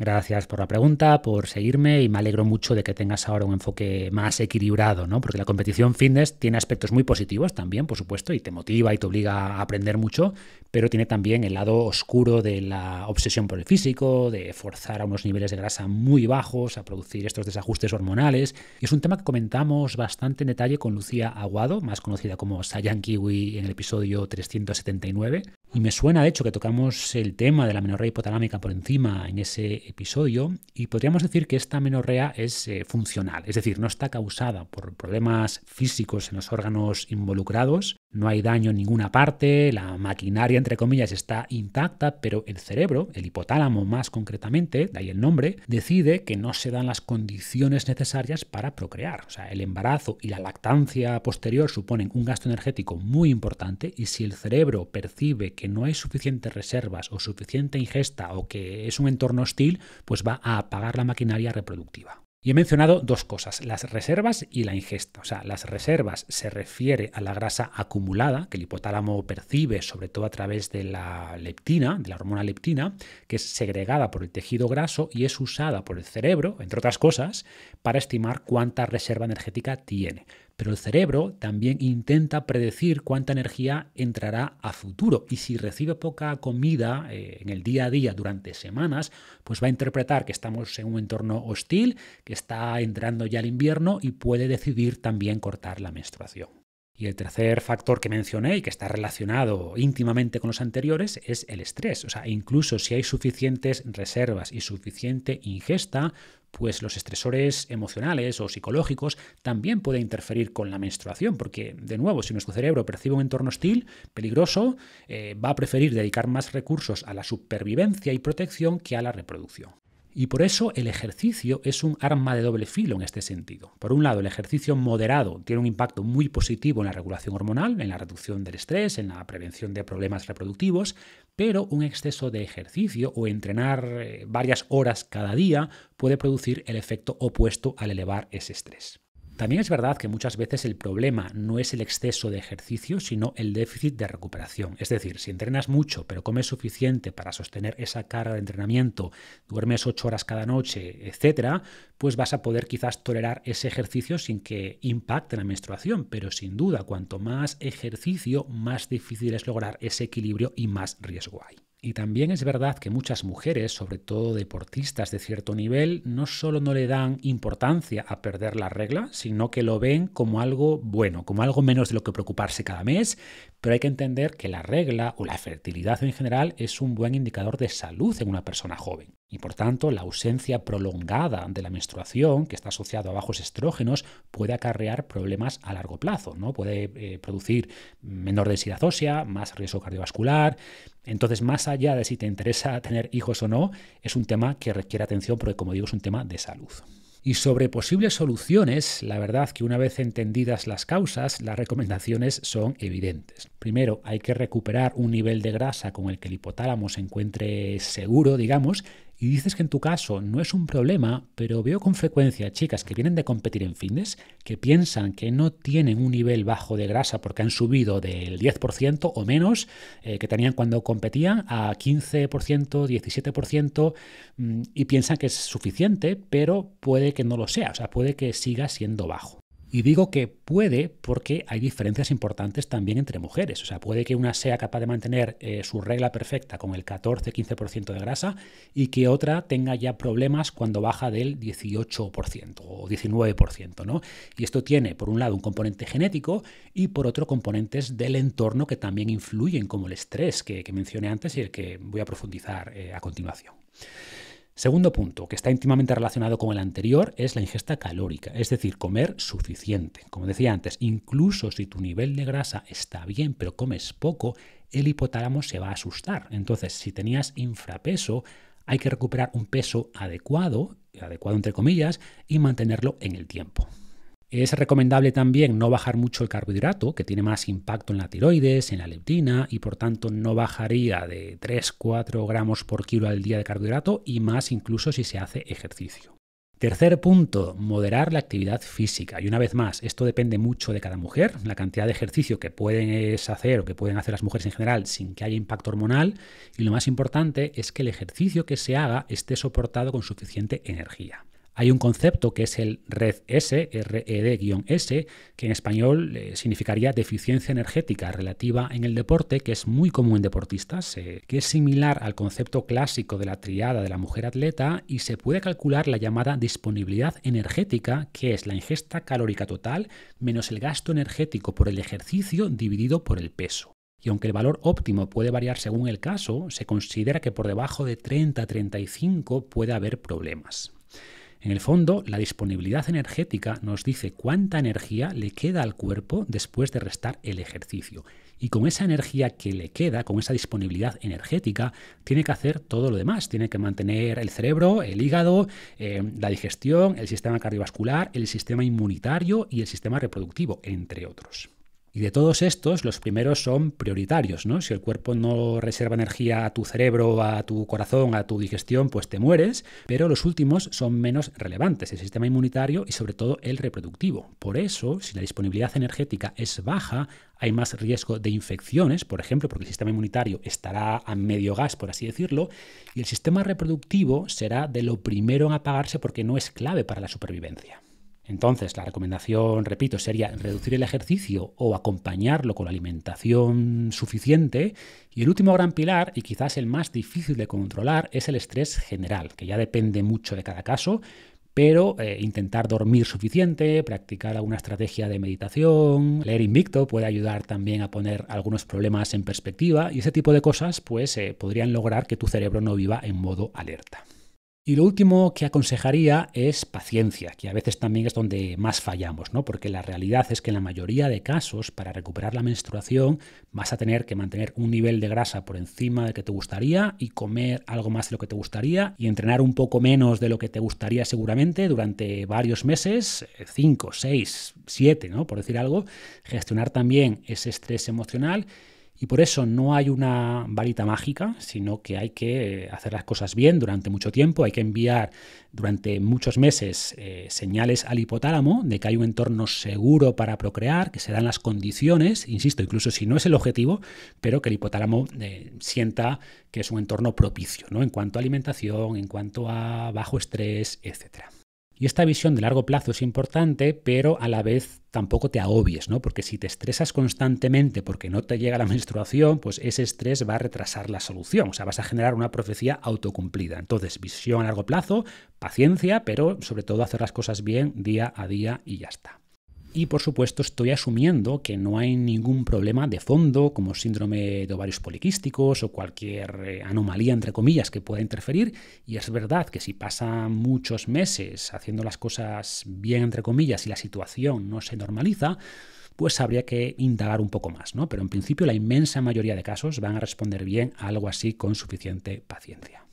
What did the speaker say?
Gracias por la pregunta, por seguirme y me alegro mucho de que tengas ahora un enfoque más equilibrado, ¿no? Porque la competición fitness tiene aspectos muy positivos también, por supuesto, y te motiva y te obliga a aprender mucho, pero tiene también el lado oscuro de la obsesión por el físico, de forzar a unos niveles de grasa muy bajos, a producir estos desajustes hormonales. Y es un tema que comentamos bastante en detalle con Lucía Aguado, más conocida como Sayan Kiwi en el episodio 379. Y me suena, de hecho, que tocamos el tema de la menorrea hipotalámica por encima en ese episodio y podríamos decir que esta menorrea es eh, funcional, es decir, no está causada por problemas físicos en los órganos involucrados, no hay daño en ninguna parte, la maquinaria, entre comillas, está intacta, pero el cerebro, el hipotálamo más concretamente, de ahí el nombre, decide que no se dan las condiciones necesarias para procrear. O sea, el embarazo y la lactancia posterior suponen un gasto energético muy importante y si el cerebro percibe que no hay suficientes reservas o suficiente ingesta o que es un entorno hostil, pues va a apagar la maquinaria reproductiva. Y he mencionado dos cosas, las reservas y la ingesta. O sea, las reservas se refiere a la grasa acumulada que el hipotálamo percibe, sobre todo a través de la leptina, de la hormona leptina, que es segregada por el tejido graso y es usada por el cerebro, entre otras cosas, para estimar cuánta reserva energética tiene. Pero el cerebro también intenta predecir cuánta energía entrará a futuro y si recibe poca comida eh, en el día a día durante semanas, pues va a interpretar que estamos en un entorno hostil, que está entrando ya el invierno y puede decidir también cortar la menstruación. Y el tercer factor que mencioné y que está relacionado íntimamente con los anteriores es el estrés. O sea, incluso si hay suficientes reservas y suficiente ingesta, pues los estresores emocionales o psicológicos también pueden interferir con la menstruación, porque de nuevo, si nuestro cerebro percibe un entorno hostil, peligroso, eh, va a preferir dedicar más recursos a la supervivencia y protección que a la reproducción. Y por eso el ejercicio es un arma de doble filo en este sentido. Por un lado, el ejercicio moderado tiene un impacto muy positivo en la regulación hormonal, en la reducción del estrés, en la prevención de problemas reproductivos, pero un exceso de ejercicio o entrenar eh, varias horas cada día puede producir el efecto opuesto al elevar ese estrés. También es verdad que muchas veces el problema no es el exceso de ejercicio, sino el déficit de recuperación. Es decir, si entrenas mucho pero comes suficiente para sostener esa carga de entrenamiento, duermes 8 horas cada noche, etcétera, pues vas a poder quizás tolerar ese ejercicio sin que impacte la menstruación, pero sin duda, cuanto más ejercicio, más difícil es lograr ese equilibrio y más riesgo hay. Y también es verdad que muchas mujeres, sobre todo deportistas de cierto nivel, no solo no le dan importancia a perder la regla, sino que lo ven como algo bueno, como algo menos de lo que preocuparse cada mes, pero hay que entender que la regla o la fertilidad en general es un buen indicador de salud en una persona joven. Y por tanto, la ausencia prolongada de la menstruación, que está asociada a bajos estrógenos, puede acarrear problemas a largo plazo, ¿no? Puede eh, producir menor densidad ósea, más riesgo cardiovascular. Entonces, más allá de si te interesa tener hijos o no, es un tema que requiere atención porque, como digo, es un tema de salud. Y sobre posibles soluciones, la verdad que una vez entendidas las causas, las recomendaciones son evidentes. Primero, hay que recuperar un nivel de grasa con el que el hipotálamo se encuentre seguro, digamos, y dices que en tu caso no es un problema, pero veo con frecuencia chicas que vienen de competir en fitness que piensan que no tienen un nivel bajo de grasa porque han subido del 10% o menos eh, que tenían cuando competían a 15%, 17% mm, y piensan que es suficiente, pero puede que no lo sea, o sea, puede que siga siendo bajo. Y digo que puede porque hay diferencias importantes también entre mujeres. O sea, puede que una sea capaz de mantener eh, su regla perfecta con el 14-15% de grasa y que otra tenga ya problemas cuando baja del 18% o 19%, ¿no? Y esto tiene, por un lado, un componente genético y por otro, componentes del entorno que también influyen, como el estrés que, mencioné antes y el que voy a profundizar eh, a continuación. Segundo punto, que está íntimamente relacionado con el anterior, es la ingesta calórica, es decir, comer suficiente. Como decía antes, incluso si tu nivel de grasa está bien, pero comes poco, el hipotálamo se va a asustar. Entonces, si tenías infrapeso, hay que recuperar un peso adecuado, adecuado entre comillas, y mantenerlo en el tiempo. Es recomendable también no bajar mucho el carbohidrato, que tiene más impacto en la tiroides, en la leptina, y por tanto no bajaría de 3-4 gramos por kilo al día de carbohidrato y más incluso si se hace ejercicio. Tercer punto, moderar la actividad física. Y una vez más, esto depende mucho de cada mujer, la cantidad de ejercicio que pueden hacer o que pueden hacer las mujeres en general sin que haya impacto hormonal. Y lo más importante es que el ejercicio que se haga esté soportado con suficiente energía. Hay un concepto que es el red S, RED-S, e-, que en español eh, significaría deficiencia energética relativa en el deporte, que es muy común en deportistas, eh, que es similar al concepto clásico de la triada de la mujer atleta y se puede calcular la llamada disponibilidad energética, que es la ingesta calórica total menos el gasto energético por el ejercicio dividido por el peso. Y aunque el valor óptimo puede variar según el caso, se considera que por debajo de 30-35 puede haber problemas. En el fondo, la disponibilidad energética nos dice cuánta energía le queda al cuerpo después de restar el ejercicio. Y con esa energía que le queda, con esa disponibilidad energética, tiene que hacer todo lo demás. Tiene que mantener el cerebro, el hígado, eh, la digestión, el sistema cardiovascular, el sistema inmunitario y el sistema reproductivo, entre otros. Y de todos estos, los primeros son prioritarios, ¿no? Si el cuerpo no reserva energía a tu cerebro, a tu corazón, a tu digestión, pues te mueres, pero los últimos son menos relevantes, el sistema inmunitario y sobre todo el reproductivo. Por eso, si la disponibilidad energética es baja, hay más riesgo de infecciones, por ejemplo, porque el sistema inmunitario estará a medio gas, por así decirlo, y el sistema reproductivo será de lo primero en apagarse porque no es clave para la supervivencia. Entonces, la recomendación, repito, sería reducir el ejercicio o acompañarlo con la alimentación suficiente. Y el último gran pilar, y quizás el más difícil de controlar, es el estrés general, que ya depende mucho de cada caso, pero eh, intentar dormir suficiente, practicar alguna estrategia de meditación, leer invicto puede ayudar también a poner algunos problemas en perspectiva y ese tipo de cosas pues eh, podrían lograr que tu cerebro no viva en modo alerta. Y lo último que aconsejaría es paciencia, que a veces también es donde más fallamos, ¿no? Porque la realidad es que en la mayoría de casos, para recuperar la menstruación, vas a tener que mantener un nivel de grasa por encima del que te gustaría y comer algo más de lo que te gustaría y entrenar un poco menos de lo que te gustaría seguramente durante varios meses, 5, 6, 7, ¿no? Por decir algo, gestionar también ese estrés emocional y por eso no hay una varita mágica, sino que hay que eh, hacer las cosas bien durante mucho tiempo, hay que enviar durante muchos meses eh, señales al hipotálamo de que hay un entorno seguro para procrear, que se dan las condiciones, insisto, incluso si no es el objetivo, pero que el hipotálamo eh, sienta que es un entorno propicio, ¿no? En cuanto a alimentación, en cuanto a bajo estrés, etcétera. Y esta visión de largo plazo es importante, pero a la vez tampoco te agobies, ¿no? Porque si te estresas constantemente porque no te llega la menstruación, pues ese estrés va a retrasar la solución, o sea, vas a generar una profecía autocumplida. Entonces, visión a largo plazo, paciencia, pero sobre todo hacer las cosas bien día a día y ya está. Y por supuesto estoy asumiendo que no hay ningún problema de fondo como síndrome de ovarios poliquísticos o cualquier eh, anomalía entre comillas que pueda interferir. Y es verdad que si pasan muchos meses haciendo las cosas bien entre comillas y la situación no se normaliza, pues habría que indagar un poco más, ¿no? Pero en principio la inmensa mayoría de casos van a responder bien a algo así con suficiente paciencia.